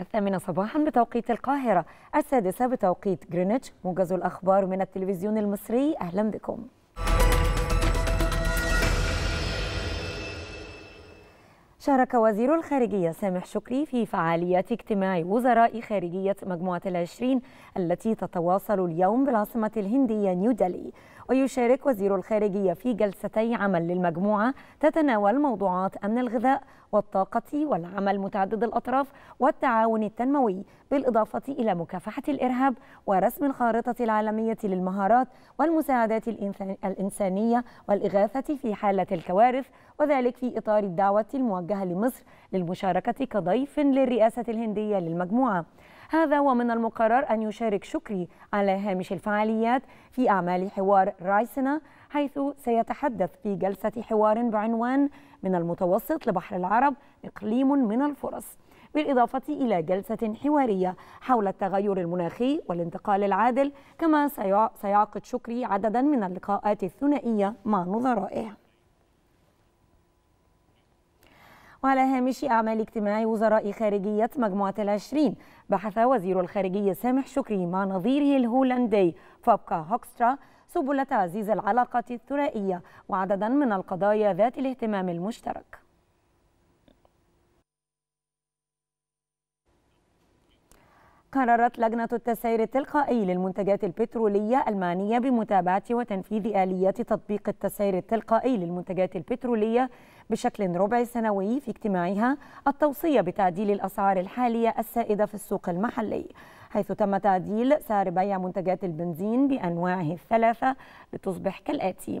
الثامنة صباحا بتوقيت القاهرة السادسة بتوقيت جرينتش موجز الأخبار من التلفزيون المصري أهلا بكم شارك وزير الخارجية سامح شكري في فعاليات اجتماع وزراء خارجية مجموعة العشرين التي تتواصل اليوم بالعاصمة الهندية نيودالي ويشارك وزير الخارجية في جلستي عمل للمجموعة تتناول موضوعات أمن الغذاء والطاقة والعمل متعدد الأطراف والتعاون التنموي بالإضافة إلى مكافحة الإرهاب ورسم الخارطة العالمية للمهارات والمساعدات الإنسانية والإغاثة في حالة الكوارث وذلك في إطار الدعوة الموجهة لمصر للمشاركة كضيف للرئاسة الهندية للمجموعة هذا ومن المقرر أن يشارك شكري على هامش الفعاليات في أعمال حوار رايسنا حيث سيتحدث في جلسة حوار بعنوان من المتوسط لبحر العرب إقليم من الفرص بالإضافة إلى جلسة حوارية حول التغير المناخي والانتقال العادل كما سيعقد شكري عددا من اللقاءات الثنائية مع نظرائه وعلى هامش أعمال اجتماع وزراء خارجية مجموعة العشرين بحث وزير الخارجية سامح شكري مع نظيره الهولندي فابكا هوكسترا سبل تعزيز العلاقة الثنائية وعددا من القضايا ذات الاهتمام المشترك قررت لجنة التسعير التلقائي للمنتجات البترولية المعنية بمتابعة وتنفيذ آليات تطبيق التسعير التلقائي للمنتجات البترولية بشكل ربع سنوي في اجتماعها التوصية بتعديل الأسعار الحالية السائدة في السوق المحلي حيث تم تعديل سعر بيع منتجات البنزين بأنواعه الثلاثة لتصبح كالآتي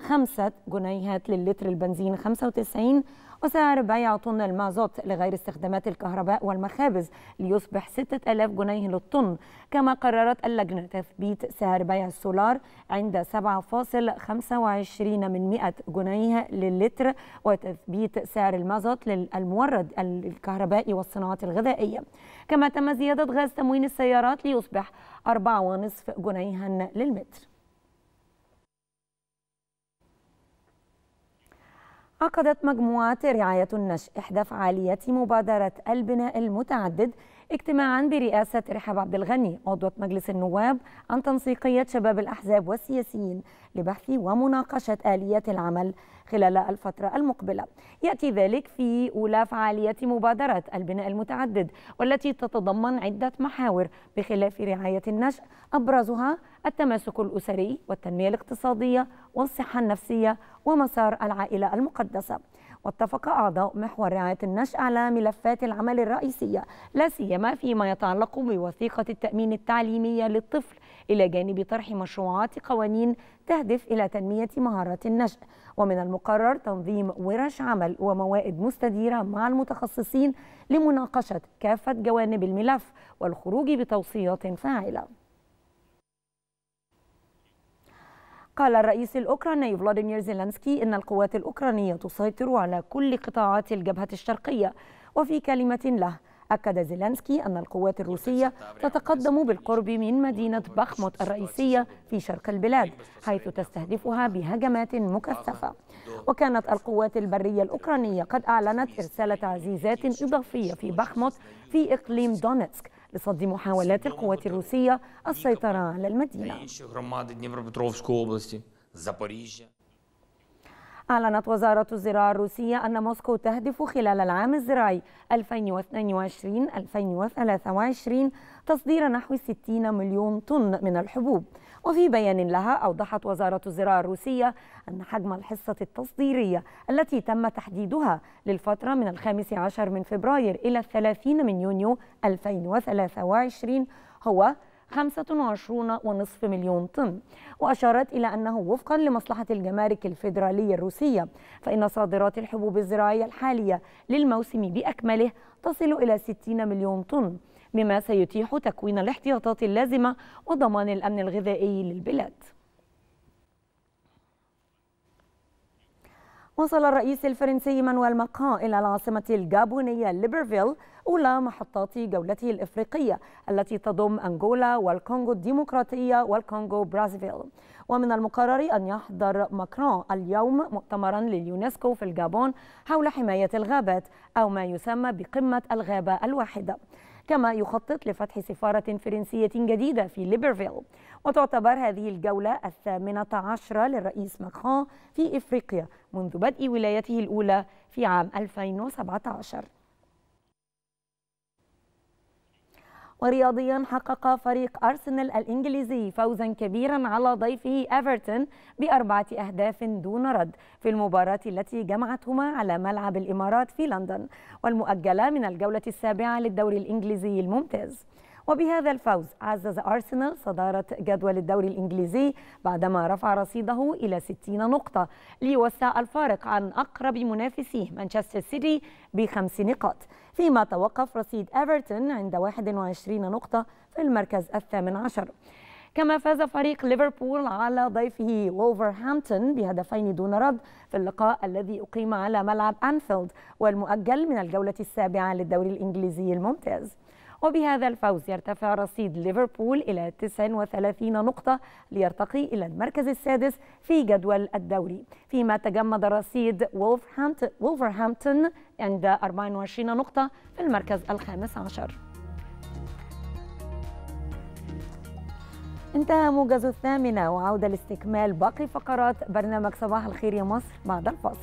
5 جنيهات للتر البنزين 95 وسعر بيع طن المازوت لغير استخدامات الكهرباء والمخابز ليصبح 6000 جنيه للطن كما قررت اللجنة تثبيت سعر بيع السولار عند 7.25 من 100 جنيه للتر وتثبيت سعر المازوت للمورد الكهربائي والصناعات الغذائية كما تم زيادة غاز تموين السيارات ليصبح 4.5 جنيها للمتر عقدت مجموعة رعاية النشء إحدى فعاليات مبادرة البناء المتعدد اجتماعا برئاسة رحاب عبد الغني عضوة مجلس النواب عن تنسيقية شباب الأحزاب والسياسيين لبحث ومناقشة آليات العمل خلال الفترة المقبلة يأتي ذلك في أولى فعالية مبادرة البناء المتعدد والتي تتضمن عدة محاور بخلاف رعاية النشء أبرزها التماسك الأسري والتنمية الاقتصادية والصحة النفسية ومسار العائلة المقدسة واتفق أعضاء محور رعاية النشأ على ملفات العمل الرئيسية لا سيما فيما يتعلق بوثيقة التأمين التعليمية للطفل إلى جانب طرح مشروعات قوانين تهدف إلى تنمية مهارات النشأ ومن المقرر تنظيم ورش عمل وموائد مستديرة مع المتخصصين لمناقشة كافة جوانب الملف والخروج بتوصيات فاعلة قال الرئيس الأوكراني فلاديمير زيلانسكي إن القوات الأوكرانية تسيطر على كل قطاعات الجبهة الشرقية وفي كلمة له أكد زيلانسكي أن القوات الروسية تتقدم بالقرب من مدينة بخموت الرئيسية في شرق البلاد حيث تستهدفها بهجمات مكثفة وكانت القوات البرية الأوكرانية قد أعلنت إرسال تعزيزات إضافية في بخموت في إقليم دونيتسك لصد محاولات القوات الروسية السيطرة على المدينة أعلنت وزارة الزراعة الروسية أن موسكو تهدف خلال العام الزراعي 2022-2023 تصدير نحو 60 مليون طن من الحبوب وفي بيان لها أوضحت وزارة الزراعة الروسية أن حجم الحصة التصديرية التي تم تحديدها للفترة من الخامس عشر من فبراير إلى الثلاثين من يونيو 2023 هو 25.5 مليون طن وأشارت إلى أنه وفقا لمصلحة الجمارك الفيدرالية الروسية فإن صادرات الحبوب الزراعية الحالية للموسم بأكمله تصل إلى 60 مليون طن مما سيتيح تكوين الاحتياطات اللازمة وضمان الأمن الغذائي للبلاد وصل الرئيس الفرنسي مانويل ماكرون إلى العاصمة الجابونية ليبرفيل أولى محطات جولته الإفريقية التي تضم أنغولا والكونغو الديمقراطية والكونغو برازيفيل ومن المقرر أن يحضر ماكرون اليوم مؤتمرا لليونسكو في الجابون حول حماية الغابات أو ما يسمى بقمة الغابة الواحدة كما يخطط لفتح سفارة فرنسية جديدة في ليبرفيل وتعتبر هذه الجولة الثامنة عشرة للرئيس ماكرون في إفريقيا منذ بدء ولايته الأولى في عام 2017 ورياضيا حقق فريق أرسنال الإنجليزي فوزا كبيرا على ضيفه أفرتون بأربعة أهداف دون رد في المباراة التي جمعتهما على ملعب الإمارات في لندن والمؤجلة من الجولة السابعة للدوري الإنجليزي الممتاز وبهذا الفوز عزز أرسنال صدارة جدول الدوري الإنجليزي بعدما رفع رصيده إلى 60 نقطة ليوسع الفارق عن أقرب منافسيه مانشستر سيتي بخمس نقاط فيما توقف رصيد ايفرتون عند 21 نقطة في المركز الثامن عشر كما فاز فريق ليفربول على ضيفه وولفرهامبتون بهدفين دون رد في اللقاء الذي أقيم على ملعب أنفيلد والمؤجل من الجولة السابعة للدوري الإنجليزي الممتاز وبهذا الفوز يرتفع رصيد ليفربول إلى 39 نقطة ليرتقي إلى المركز السادس في جدول الدوري فيما تجمد رصيد وولفرهامبتون عند 24 نقطة في المركز الخامس عشر انتهى موجز الثامنة وعودة لاستكمال باقي فقرات برنامج صباح الخير يا مصر بعد الفاصل